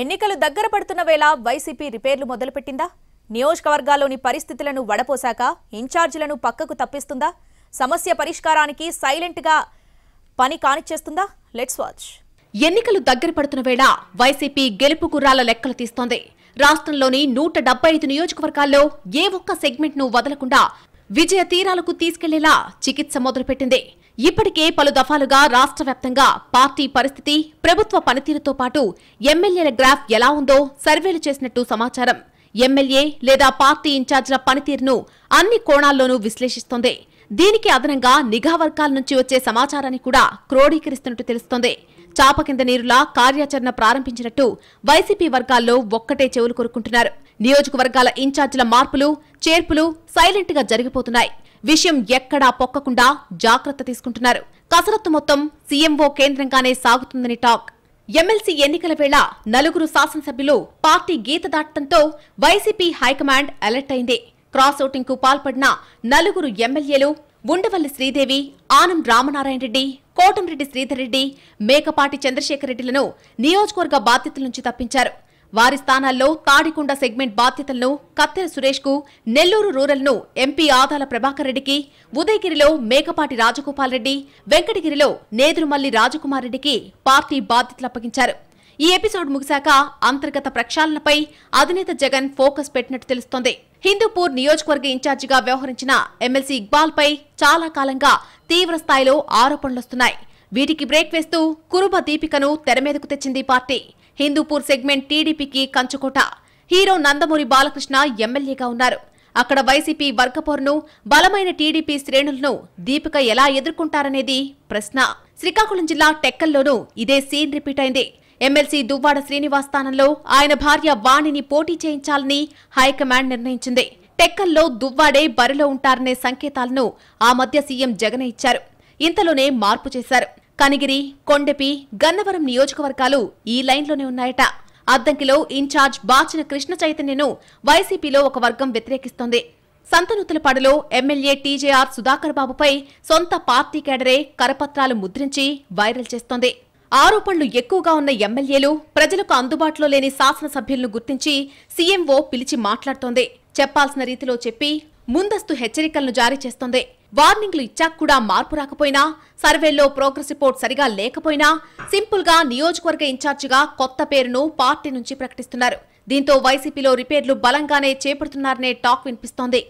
ఎన్నికలు దగ్గర పడుతున్న వేళ వైసీపీ రిపేర్లు మొదలుపెట్టిందా నియోజకవర్గాల్లోని పరిస్థితులను వడపోశాక ఇన్ఛార్జీలను పక్కకు తప్పిస్తుందా సమస్య పరిష్కారానికి సైలెంట్గా పని కానిచ్చేస్తుందా లెట్స్ వాచ్ ఎన్నికలు దగ్గర పడుతున్న వేళ వైసీపీ గెలుపు గుర్రాల లెక్కలు తీస్తోంది రాష్ట్రంలోని నూట డెబ్బై ఐదు నియోజకవర్గాల్లో ఏ ఒక్క సెగ్మెంట్ను వదలకుండా విజయ తీరాలకు తీసుకెళ్లేలా చికిత్స మొదలుపెట్టింది ఇప్పటికే పలు దఫాలుగా రాష్ట్ర వ్యాప్తంగా పార్టీ పరిస్థితి ప్రభుత్వ పనితీరుతో పాటు ఎమ్మెల్యేల గ్రాఫ్ ఎలా ఉందో సర్వేలు చేసినట్టు సమాచారం ఎమ్మెల్యే లేదా పార్టీ ఇన్ఛార్జీల పనితీరును అన్ని కోణాల్లోనూ విశ్లేషిస్తోంది దీనికి అదనంగా నిఘా వర్గాల నుంచి వచ్చే సమాచారాన్ని కూడా క్రోడీకరిస్తున్నట్టు తెలుస్తోంది చాప కింద నీరులా కార్యాచరణ ప్రారంభించినట్టు వైసీపీ వర్గాల్లో ఒక్కటే చెవులు కొరుకుంటున్నారు నియోజకవర్గాల ఇన్ఛార్జీల మార్పులు చేర్పులు సైలెంట్ గా జరిగిపోతున్నాయి విషయం ఎక్కడా పొక్కకుండా జాగ్రత్త తీసుకుంటున్నారు కసరత్తు మొత్తం సీఎంఓ కేంద్రంగానే సాగుతుందని టాక్ ఎమ్మెల్సీ ఎన్నికల వేళ నలుగురు శాసనసభ్యులు పార్టీ గీత దాటడంతో వైసీపీ హైకమాండ్ అలర్ట్ అయింది క్రాస్ ఓటింగ్ కు పాల్పడిన నలుగురు ఎమ్మెల్యేలు ఉండవల్లి శ్రీదేవి ఆనం రామనారాయణ రెడ్డి కోటంరెడ్డి శ్రీధర్ రెడ్డి మేకపాటి చంద్రశేఖర్ రెడ్డిలను నియోజకవర్గ బాధ్యతల నుంచి తప్పించారు వారి స్థానాల్లో తాడికొండ సెగ్మెంట్ బాధ్యతలను కత్తెర సురేష్ కు నెల్లూరు రూరల్ ను ఎంపీ ఆదాల ప్రభాకర్ రెడ్డికి ఉదయగిరిలో మేకపాటి రాజగోపాల్ రెడ్డి వెంకటగిరిలో నేదురుమల్లి రాజకుమార్ రెడ్డికి పార్టీ బాధ్యతలు అప్పగించారు ఈ ఎపిసోడ్ ముగిశాక అంతర్గత ప్రక్షాళనపై అధినేత జగన్ ఫోకస్ పెట్టినట్టు తెలుస్తోంది హిందూపూర్ నియోజకవర్గ ఇన్ఛార్జిగా వ్యవహరించిన ఎమ్మెల్సీ ఇక్బాల్పై చాలా కాలంగా తీవ్ర స్థాయిలో ఆరోపణలొస్తున్నాయి వీటికి బ్రేక్ వేస్తూ కురుబ దీపికను తెరమీదకు తెచ్చింది పార్టీ హిందూపూర్ సెగ్మెంట్ టీడీపీకి కంచుకోట హీరో నందమూరి బాలకృష్ణ ఎమ్మెల్యేగా ఉన్నారు అక్కడ వైసీపీ వర్గపోరును బలమైన టీడీపీ శ్రేణులను దీపిక ఎలా ఎదుర్కొంటారనేది ప్రశ్న శ్రీకాకుళం జిల్లా టెక్కల్లోనూ ఇదే సీన్ రిపీట్ అయింది ఎమ్మెల్సీ దువ్వాడ శ్రీనివాస్ స్థానంలో ఆయన భార్య వాణిని పోటీ చేయించాలని హైకమాండ్ నిర్ణయించింది టెక్కల్లో దువ్వాడే బరిలో ఉంటారనే సంకేతాలను ఆ మధ్య సీఎం జగన్ ఇచ్చారు ఇంతలోనే మార్పు చేశారు కనిగిరి కొండెపి గన్నవరం నియోజకవర్గాలు ఈ లైన్లోనే ఉన్నాయట అద్దంకిలో ఇన్ఛార్జ్ బాచిన కృష్ణ చైతన్యను వైసీపీలో ఒక వర్గం వ్యతిరేకిస్తోంది సంతనూతులపాడులో ఎమ్మెల్యే టీజేఆర్ సుధాకర్ బాబుపై సొంత పార్టీ కేడరే కరపత్రాలు ముద్రించి వైరల్ చేస్తోంది ఆరోపణలు ఎక్కువగా ఉన్న ఎమ్మెల్యేలు ప్రజలకు అందుబాటులో లేని శాసనసభ్యులను గుర్తించి సీఎంఓ పిలిచి మాట్లాడుతోంది చెప్పాల్సిన రీతిలో చెప్పి ముందస్తు హెచ్చరికలను జారీ చేస్తోంది వార్నింగ్లు ఇచ్చాక కూడా మార్పు రాకపోయినా సర్వేలో ప్రోగ్రెస్ రిపోర్ట్ సరిగా లేకపోయినా సింపుల్ గా నియోజకవర్గ ఇన్ఛార్జిగా కొత్త పేరును పార్టీ నుంచి ప్రకటిస్తున్నారు దీంతో వైసీపీలో రిపేర్లు బలంగానే చేపడుతున్నారనే టాక్ వినిపిస్తోంది